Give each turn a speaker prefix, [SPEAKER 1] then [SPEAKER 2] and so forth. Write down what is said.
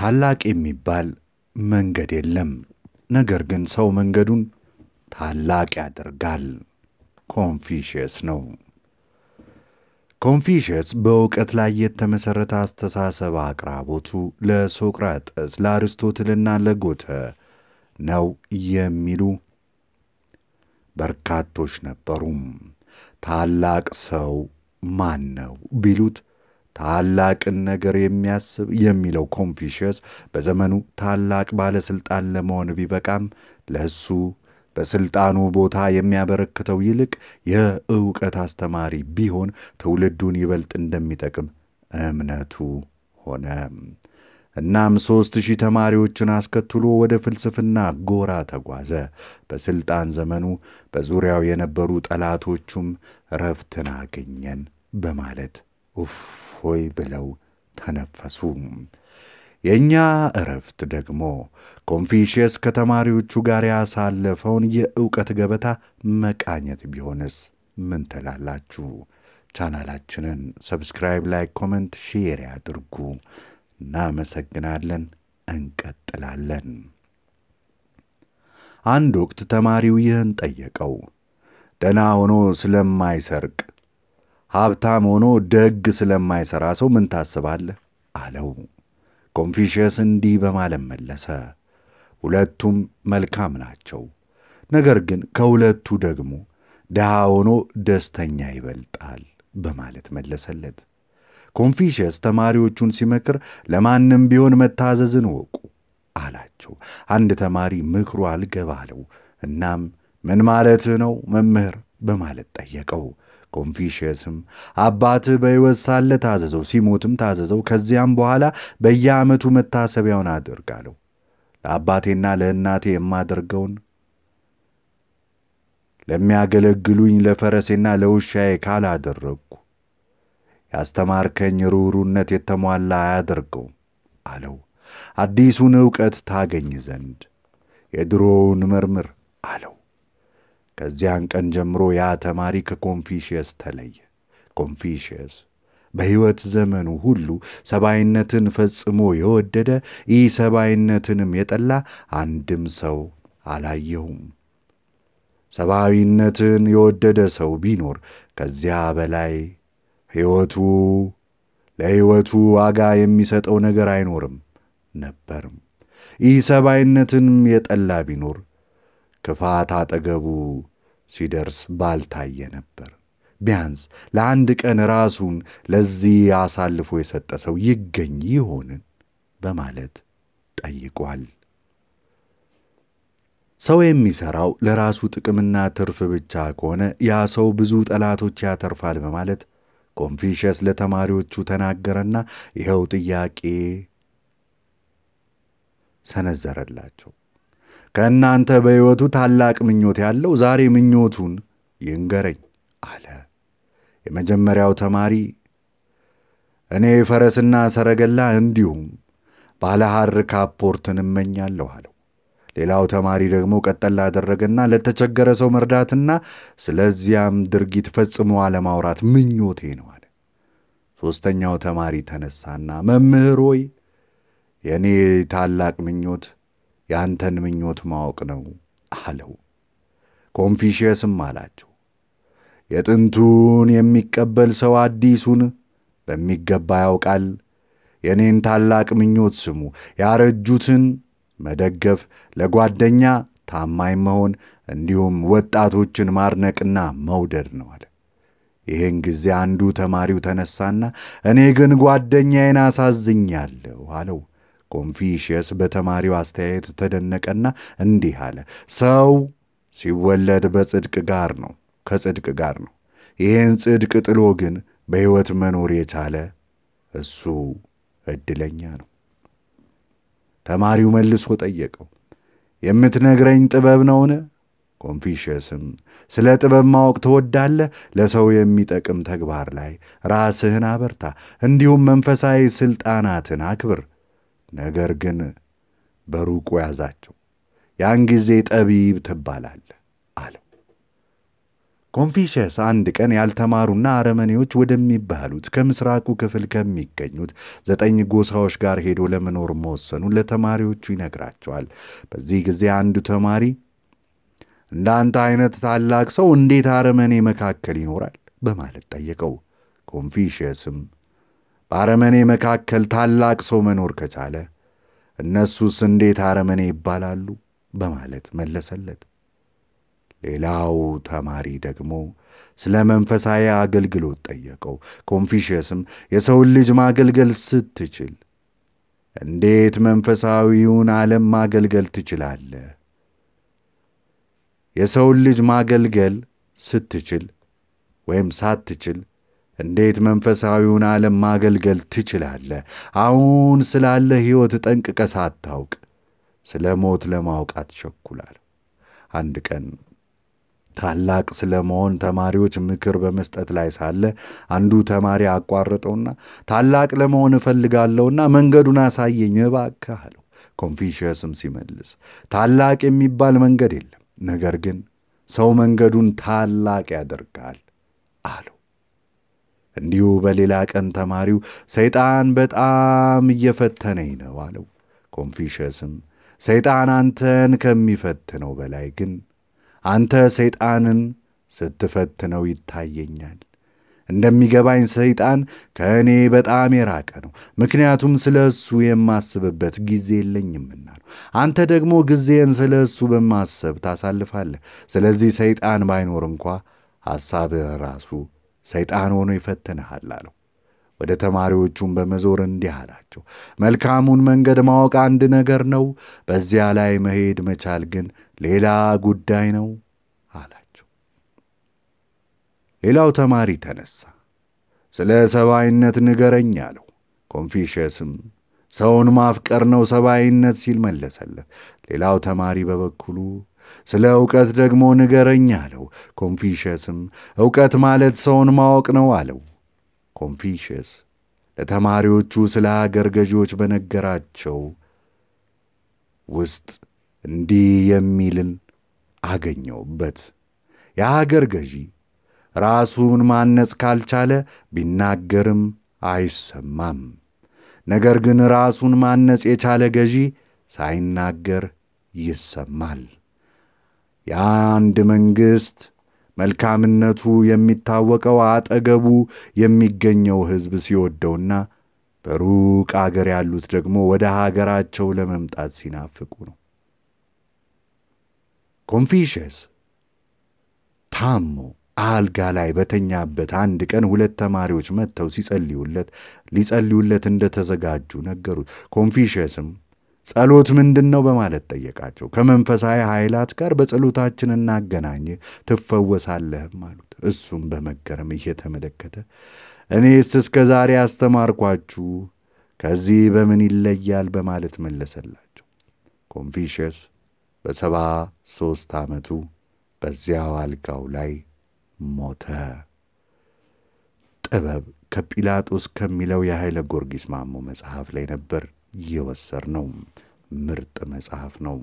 [SPEAKER 1] ታላቅ የሚባል መንገድ የለም። ነገር ግን ሰው መንገዱን ታላቅ ያደርጋል። ኮንፊሽየስ ነው። ኮንፊሽየስ በእውቀት ላይ የተመሠረተ አስተሳሰብ አቅራቦቱ ለሶቅራጥስ ለአርስቶትልና ለጎተ ነው የሚሉ በርካቶች ነበሩም። ታላቅ ሰው ማን ነው ቢሉት ታላቅን ነገር የሚያስብ የሚለው ኮንፊሽየስ በዘመኑ ታላቅ ባለሥልጣን ለመሆን ቢበቃም ለእሱ በሥልጣኑ ቦታ የሚያበረክተው ይልቅ የእውቀት አስተማሪ ቢሆን ትውልዱን ይበልጥ እንደሚጠቅም እምነቱ ሆነ። እናም ሦስት ሺህ ተማሪዎችን አስከትሎ ወደ ፍልስፍና ጎራ ተጓዘ። በሥልጣን ዘመኑ በዙሪያው የነበሩ ጠላቶቹም ረፍትን አገኘን በማለት ኡፍ ሆይ ብለው ተነፈሱ። የእኛ እረፍት ደግሞ ኮንፊሽየስ ከተማሪዎቹ ጋር ያሳለፈውን የእውቀት ገበታ መቃኘት ቢሆንስ ምን ትላላችሁ? ቻናላችንን ሰብስክራይብ፣ ላይክ፣ ኮመንት፣ ሼር ያድርጉ። እናመሰግናለን። እንቀጥላለን። አንድ ወቅት ተማሪው ይህን ጠየቀው። ደና ሆኖ ስለማይሰርቅ ሀብታም ሆኖ ደግ ስለማይሠራ ሰው ምን ታስባለህ አለው። ኮንፊሽየስ እንዲህ በማለት መለሰ፣ ሁለቱም መልካም ናቸው፣ ነገር ግን ከሁለቱ ደግሞ ድሃ ሆኖ ደስተኛ ይበልጣል በማለት መለሰለት። ኮንፊሽየስ ተማሪዎቹን ሲመክር ለማንም ቢሆን መታዘዝን ወቁ አላቸው። አንድ ተማሪ ምክሩ አልገባ አለው። እናም ምን ማለትህ ነው መምህር? በማለት ጠየቀው። ኮንፊሽየስም አባትህ በሕይወት ሳለ ታዘዘው፣ ሲሞትም ታዘዘው። ከዚያም በኋላ በየዓመቱ መታሰቢያውን አደርጋለሁ። ለአባቴና ለእናቴ የማደርገውን ለሚያገለግሉኝ ለፈረሴና ለውሻዬ ካላደረግኩ ያስተማርከኝ ርኅሩነት የተሟላ አያደርገውም አለው። አዲሱን ዕውቀት ታገኝ ዘንድ የድሮውን መርምር አለው። ከዚያን ቀን ጀምሮ ያ ተማሪ ከኮንፊሽየስ ተለየ። ኮንፊሽየስ በሕይወት ዘመኑ ሁሉ ሰብአዊነትን ፈጽሞ የወደደ ይህ ሰብአዊነትንም የጠላ አንድም ሰው አላየሁም። ሰብአዊነትን የወደደ ሰው ቢኖር ከዚያ በላይ ሕይወቱ ለሕይወቱ ዋጋ የሚሰጠው ነገር አይኖርም ነበርም። ይህ ሰብአዊነትንም የጠላ ቢኖር ክፋት አጠገቡ ሲደርስ ባልታየ ነበር። ቢያንስ ለአንድ ቀን ራሱን ለዚህ አሳልፎ የሰጠ ሰው ይገኝ ይሆንን በማለት ጠይቋል። ሰው የሚሰራው ለራሱ ጥቅምና ትርፍ ብቻ ከሆነ ያ ሰው ብዙ ጠላቶች ያተርፋል በማለት ኮንፊሽየስ ለተማሪዎቹ ተናገረና ይኸው ጥያቄ ሰነዘረላቸው። ከእናንተ በሕይወቱ ታላቅ ምኞት ያለው ዛሬ ምኞቱን ይንገረኝ አለ። የመጀመሪያው ተማሪ እኔ ፈረስና ሰረገላ እንዲሁም ባለ ሐር ካፖርትን እመኛለሁ አለው። ሌላው ተማሪ ደግሞ ቀጠላ አደረገና ለተቸገረ ሰው መርዳትና ስለዚያም ድርጊት ፈጽሞ አለማውራት ምኞቴ ነው አለ። ሦስተኛው ተማሪ ተነሳና መምህር ሆይ የእኔ ታላቅ ምኞት የአንተን ምኞት ማወቅ ነው አለው። ኮንፊሽየስም አላቸው፣ የጥንቱን የሚቀበል ሰው አዲሱን በሚገባ ያውቃል። የእኔን ታላቅ ምኞት ስሙ። ያረጁትን መደገፍ፣ ለጓደኛ ታማኝ መሆን፣ እንዲሁም ወጣቶችን ማድነቅና መውደድ ነው አለ። ይህን ጊዜ አንዱ ተማሪው ተነሳና እኔ ግን ጓደኛዬን አሳዝኛለሁ አለው። ኮንፊሽየስ በተማሪው አስተያየት ተደነቀና እንዲህ አለ፣ ሰው ሲወለድ በጽድቅ ጋር ነው ከጽድቅ ጋር ነው። ይህን ጽድቅ ጥሎ ግን በሕይወት መኖር የቻለ እሱ ዕድለኛ ነው። ተማሪው መልሶ ጠየቀው፣ የምትነግረኝ ጥበብ ነውን? ኮንፊሽየስም ስለ ጥበብ ማወቅ ትወዳለህ? ለሰው የሚጠቅም ተግባር ላይ ራስህን አበርታ፣ እንዲሁም መንፈሳዊ ሥልጣናትን አክብር። ነገር ግን በሩቁ ያዛቸው። ያን ጊዜ ጠቢብ ትባላለህ አለው። ኮንፊሸስ አንድ ቀን ያልተማሩና አረመኔዎች ወደሚባሉት ከምስራቁ ክፍል ከሚገኙት ዘጠኝ ጎሳዎች ጋር ሄዶ ለመኖር መወሰኑ ለተማሪዎቹ ይነግራቸዋል። በዚህ ጊዜ አንዱ ተማሪ እንዳንተ አይነት ታላቅ ሰው እንዴት አረመኔ መካከል ይኖራል? በማለት ጠየቀው። ኮንፊሽየስም በአረመኔ መካከል ታላቅ ሰው መኖር ከቻለ እነሱስ እንዴት አረመኔ ይባላሉ? በማለት መለሰለት። ሌላው ተማሪ ደግሞ ስለ መንፈሳዊ አገልግሎት ጠየቀው። ኮንፊሽየስም የሰውን ልጅ ማገልገል ስትችል እንዴት መንፈሳዊውን ዓለም ማገልገል ትችላለህ? የሰውን ልጅ ማገልገል ስትችል ወይም ሳትችል እንዴት መንፈሳዊውን ዓለም ማገልገል ትችላለህ? አሁን ስላለ ሕይወት ጠንቅቀ ሳታውቅ ስለ ሞት ለማወቅ አትቸኩላል። አንድ ቀን ታላቅ ስለ መሆን ተማሪዎች ምክር በመስጠት ላይ ሳለ አንዱ ተማሪ አቋረጠውና ታላቅ ለመሆን እፈልጋለሁና መንገዱን አሳየኝ እባክህ አለው። ኮንፊሽየስም ሲመልስ ታላቅ የሚባል መንገድ የለም፣ ነገር ግን ሰው መንገዱን ታላቅ ያደርጋል አለው። እንዲሁ በሌላ ቀን ተማሪው ሰይጣን በጣም እየፈተነኝ ነው አለው። ኮንፊሸስም ሰይጣን አንተን ከሚፈትነው በላይ ግን አንተ ሰይጣንን ስትፈትነው ይታየኛል። እንደሚገባኝ ሰይጣን ከእኔ በጣም የራቀ ነው፣ ምክንያቱም ስለ እሱ የማስብበት ጊዜ የለኝምና ነው። አንተ ደግሞ ጊዜን ስለ እሱ በማሰብ ታሳልፋለህ። ስለዚህ ሰይጣን ባይኖር እንኳ ሐሳብህ ራሱ ሰይጣን ሆኖ ይፈትንሃል አለው። ወደ ተማሪዎቹም በመዞር እንዲህ አላቸው፣ መልካሙን መንገድ ማወቅ አንድ ነገር ነው፣ በዚያ ላይ መሄድ መቻል ግን ሌላ ጉዳይ ነው አላቸው። ሌላው ተማሪ ተነሳ፣ ስለ ሰብአዊነት ንገረኝ አለው። ኮንፊሽየስም ሰውን ማፍቀር ነው ሰብአዊነት ሲል መለሰለት። ሌላው ተማሪ በበኩሉ ስለ እውቀት ደግሞ ንገረኝ አለው። ኮንፊሽየስም እውቀት ማለት ሰውን ማወቅ ነው አለው። ኮንፊሽየስ ለተማሪዎቹ ስለ አገር ገዢዎች በነገራቸው ውስጥ እንዲህ የሚልን አገኘውበት። የአገር ገዢ ራሱን ማነጽ ካልቻለ ቢናገርም አይሰማም። ነገር ግን ራሱን ማነጽ የቻለ ገዢ ሳይናገር ይሰማል። የአንድ መንግሥት መልካምነቱ የሚታወቀው አጠገቡ የሚገኘው ሕዝብ ሲወደውና በሩቅ አገር ያሉት ደግሞ ወደ ሀገራቸው ለመምጣት ሲናፍቁ ነው። ኮንፊሽየስ ታሞ አልጋ ላይ በተኛበት አንድ ቀን ሁለት ተማሪዎች መጥተው ሲጸልዩለት ሊጸልዩለት እንደተዘጋጁ ነገሩት። ኮንፊሽየስም ጸሎት ምንድን ነው በማለት ጠየቃቸው። ከመንፈሳዊ ኃይላት ጋር በጸሎታችን እናገናኝ ትፈወሳለህም አሉት። እሱም በመገረም እየተመለከተ እኔስ እስከ ዛሬ አስተማርኳችሁ ከዚህ በምን ይለያል በማለት መለሰላቸው። ኮንፊሽየስ በሰባ ሦስት ዓመቱ በዚያው አልጋው ላይ ሞተ። ጥበብ ከጲላጦስ ከሚለው የኃይለ ጊዮርጊስ ማሞ መጽሐፍ ላይ ነበር የወሰር ነው። ምርጥ መጽሐፍ ነው።